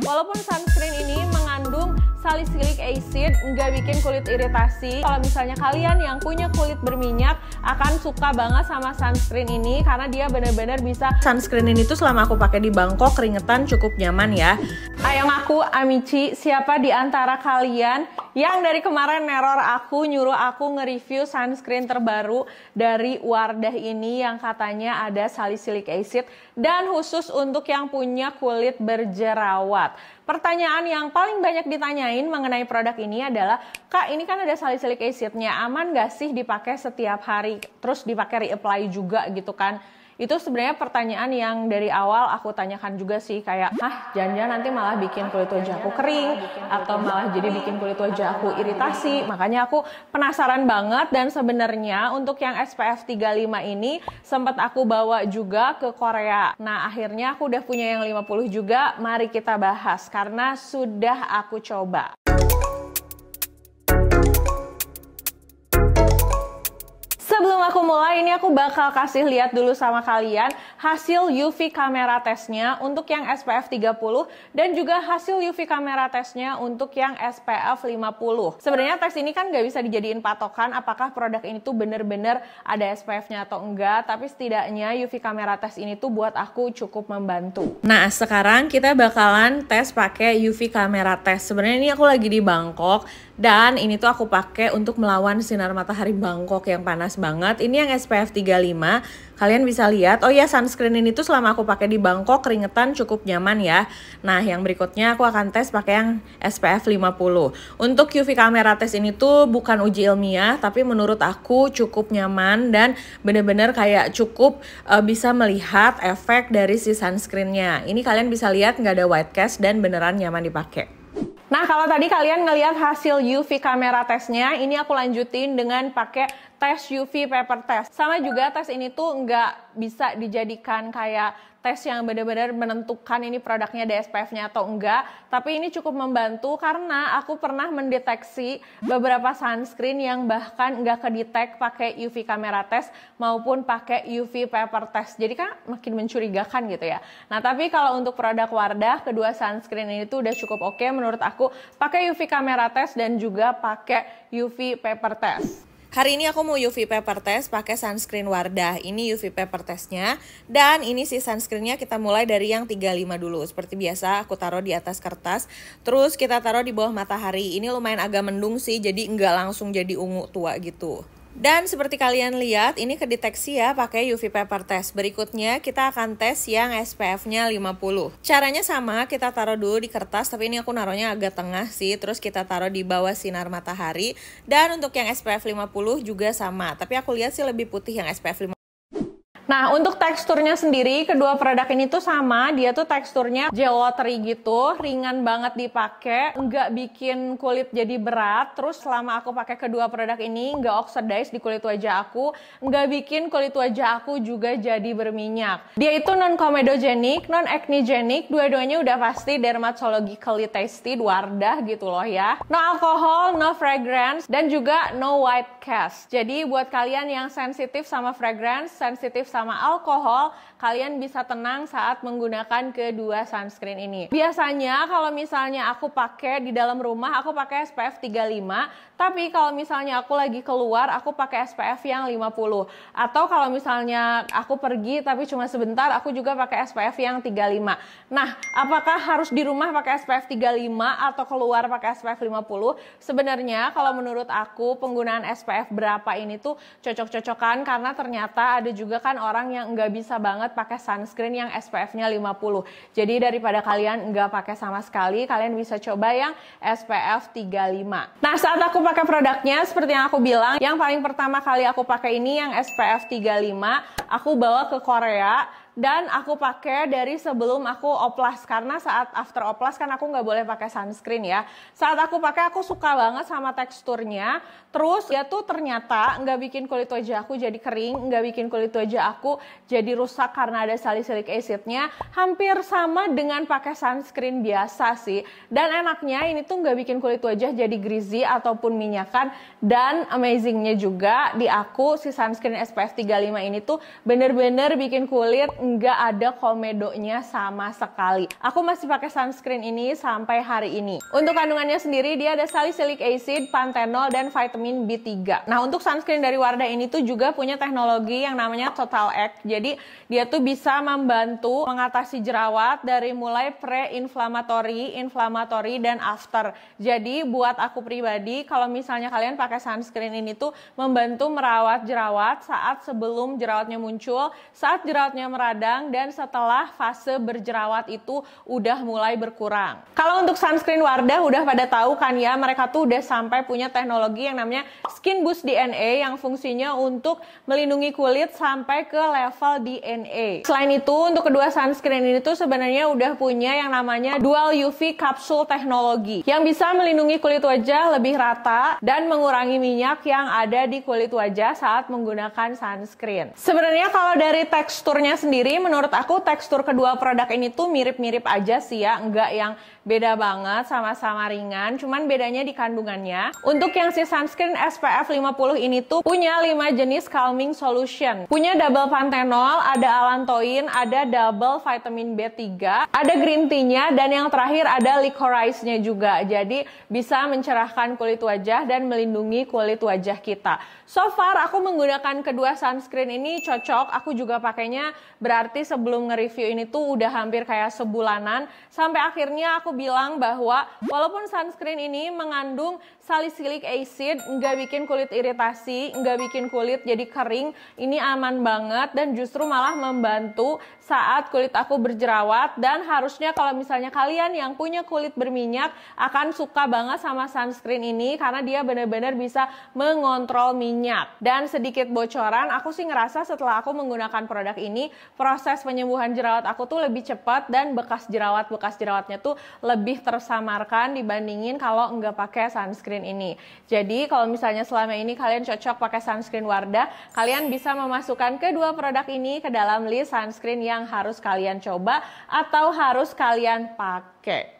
Walaupun sunscreen ini mengandung salicylic acid, nggak bikin kulit iritasi. Kalau misalnya kalian yang punya kulit berminyak, akan suka banget sama sunscreen ini karena dia benar-benar bisa. Sunscreen ini tuh selama aku pakai di Bangkok keringetan cukup nyaman ya. Ayam aku Amici, siapa di antara kalian yang dari kemarin neror aku nyuruh aku nge-review sunscreen terbaru dari Wardah ini yang katanya ada salicylic acid dan khusus untuk yang punya kulit berjerawat. Pertanyaan yang paling banyak ditanyain mengenai produk ini adalah, Kak ini kan ada salicylic acidnya, aman gak sih dipakai setiap hari? Terus dipakai reapply juga gitu kan? Itu sebenarnya pertanyaan yang dari awal aku tanyakan juga sih kayak, ah jangan-jangan nanti malah bikin kulit wajah aku kering atau malah jadi bikin kulit wajah aku iritasi." Makanya aku penasaran banget dan sebenarnya untuk yang SPF 35 ini sempat aku bawa juga ke Korea. Nah, akhirnya aku udah punya yang 50 juga. Mari kita bahas karena sudah aku coba. sebelum aku mulai, ini aku bakal kasih lihat dulu sama kalian hasil UV kamera tesnya untuk yang SPF 30 dan juga hasil UV kamera tesnya untuk yang SPF 50. Sebenarnya tes ini kan nggak bisa dijadiin patokan apakah produk ini tuh bener-bener ada SPF-nya atau enggak, tapi setidaknya UV kamera tes ini tuh buat aku cukup membantu. Nah, sekarang kita bakalan tes pakai UV kamera tes. Sebenarnya ini aku lagi di Bangkok dan ini tuh aku pakai untuk melawan sinar matahari Bangkok yang panas banget. Ini yang SPF 35. Kalian bisa lihat, oh ya sunscreen ini tuh selama aku pakai di Bangkok keringetan cukup nyaman ya. Nah, yang berikutnya aku akan tes pakai yang SPF 50. Untuk UV kamera tes ini tuh bukan uji ilmiah, tapi menurut aku cukup nyaman dan bener-bener kayak cukup uh, bisa melihat efek dari si sunscreennya. Ini kalian bisa lihat nggak ada white cast dan beneran nyaman dipakai. Nah, kalau tadi kalian ngelihat hasil UV kamera tesnya, ini aku lanjutin dengan pakai tes UV paper test. Sama juga tes ini tuh nggak bisa dijadikan kayak tes yang benar-benar menentukan ini produknya ada SPF-nya atau enggak. Tapi ini cukup membantu karena aku pernah mendeteksi beberapa sunscreen yang bahkan enggak kedetek pakai UV kamera tes maupun pakai UV paper test. Jadi kan makin mencurigakan gitu ya. Nah tapi kalau untuk produk Wardah, kedua sunscreen ini tuh udah cukup oke okay. menurut aku. Pakai UV kamera tes dan juga pakai UV paper test. Hari ini aku mau UV paper test pakai sunscreen Wardah. Ini UV paper testnya. Dan ini si sunscreennya kita mulai dari yang 35 dulu. Seperti biasa aku taruh di atas kertas. Terus kita taruh di bawah matahari. Ini lumayan agak mendung sih jadi nggak langsung jadi ungu tua gitu. Dan seperti kalian lihat, ini kedeteksi ya pakai UV paper test. Berikutnya kita akan tes yang SPF-nya 50. Caranya sama, kita taruh dulu di kertas, tapi ini aku naruhnya agak tengah sih. Terus kita taruh di bawah sinar matahari. Dan untuk yang SPF 50 juga sama, tapi aku lihat sih lebih putih yang SPF 50. Nah, untuk teksturnya sendiri, kedua produk ini tuh sama. Dia tuh teksturnya watery gitu, ringan banget dipakai, nggak bikin kulit jadi berat. Terus selama aku pakai kedua produk ini, nggak oxidize di kulit wajah aku, nggak bikin kulit wajah aku juga jadi berminyak. Dia itu non-comedogenic, non-acnegenic, dua-duanya udah pasti dermatologically tested, wardah gitu loh ya. No alcohol, no fragrance, dan juga no white cast. Jadi buat kalian yang sensitif sama fragrance, sensitif sama alkohol, kalian bisa tenang saat menggunakan kedua sunscreen ini. Biasanya kalau misalnya aku pakai di dalam rumah, aku pakai SPF 35, tapi kalau misalnya aku lagi keluar, aku pakai SPF yang 50. Atau kalau misalnya aku pergi tapi cuma sebentar, aku juga pakai SPF yang 35. Nah, apakah harus di rumah pakai SPF 35 atau keluar pakai SPF 50? Sebenarnya kalau menurut aku penggunaan SPF berapa ini tuh cocok-cocokan karena ternyata ada juga kan orang yang nggak bisa banget pakai sunscreen yang SPF-nya 50. Jadi daripada kalian nggak pakai sama sekali, kalian bisa coba yang SPF 35. Nah, saat aku pakai produknya, seperti yang aku bilang, yang paling pertama kali aku pakai ini yang SPF 35, aku bawa ke Korea dan aku pakai dari sebelum aku oplas karena saat after oplas kan aku nggak boleh pakai sunscreen ya saat aku pakai aku suka banget sama teksturnya terus ya tuh ternyata nggak bikin kulit wajah aku jadi kering nggak bikin kulit wajah aku jadi rusak karena ada salicylic acidnya hampir sama dengan pakai sunscreen biasa sih dan enaknya ini tuh nggak bikin kulit wajah jadi greasy ataupun minyakan dan amazingnya juga di aku si sunscreen SPF 35 ini tuh bener-bener bikin kulit nggak ada komedonya sama sekali. Aku masih pakai sunscreen ini sampai hari ini. Untuk kandungannya sendiri dia ada salicylic acid, pantenol, dan vitamin B3. Nah untuk sunscreen dari Wardah ini tuh juga punya teknologi yang namanya Total X. Jadi dia tuh bisa membantu mengatasi jerawat dari mulai pre-inflammatory, inflammatory, dan after. Jadi buat aku pribadi kalau misalnya kalian pakai sunscreen ini tuh membantu merawat jerawat saat sebelum jerawatnya muncul, saat jerawatnya merawat radang dan setelah fase berjerawat itu udah mulai berkurang. Kalau untuk sunscreen Wardah udah pada tahu kan ya, mereka tuh udah sampai punya teknologi yang namanya Skin Boost DNA yang fungsinya untuk melindungi kulit sampai ke level DNA. Selain itu, untuk kedua sunscreen ini tuh sebenarnya udah punya yang namanya Dual UV Capsule Teknologi yang bisa melindungi kulit wajah lebih rata dan mengurangi minyak yang ada di kulit wajah saat menggunakan sunscreen. Sebenarnya kalau dari teksturnya sendiri sendiri menurut aku tekstur kedua produk ini tuh mirip-mirip aja sih ya, enggak yang beda banget, sama-sama ringan, cuman bedanya di kandungannya. Untuk yang si sunscreen SPF 50 ini tuh punya 5 jenis calming solution. Punya double panthenol, ada alantoin, ada double vitamin B3, ada green tea-nya, dan yang terakhir ada licorice-nya juga. Jadi bisa mencerahkan kulit wajah dan melindungi kulit wajah kita. So far aku menggunakan kedua sunscreen ini cocok, aku juga pakainya Berarti sebelum nge-review ini tuh udah hampir kayak sebulanan sampai akhirnya aku bilang bahwa walaupun sunscreen ini mengandung salicylic acid nggak bikin kulit iritasi, nggak bikin kulit jadi kering, ini aman banget dan justru malah membantu saat kulit aku berjerawat dan harusnya kalau misalnya kalian yang punya kulit berminyak akan suka banget sama sunscreen ini karena dia benar-benar bisa mengontrol minyak. Dan sedikit bocoran, aku sih ngerasa setelah aku menggunakan produk ini proses penyembuhan jerawat aku tuh lebih cepat dan bekas jerawat bekas jerawatnya tuh lebih tersamarkan dibandingin kalau nggak pakai sunscreen ini. Jadi kalau misalnya selama ini kalian cocok pakai sunscreen Wardah, kalian bisa memasukkan kedua produk ini ke dalam list sunscreen yang harus kalian coba atau harus kalian pakai.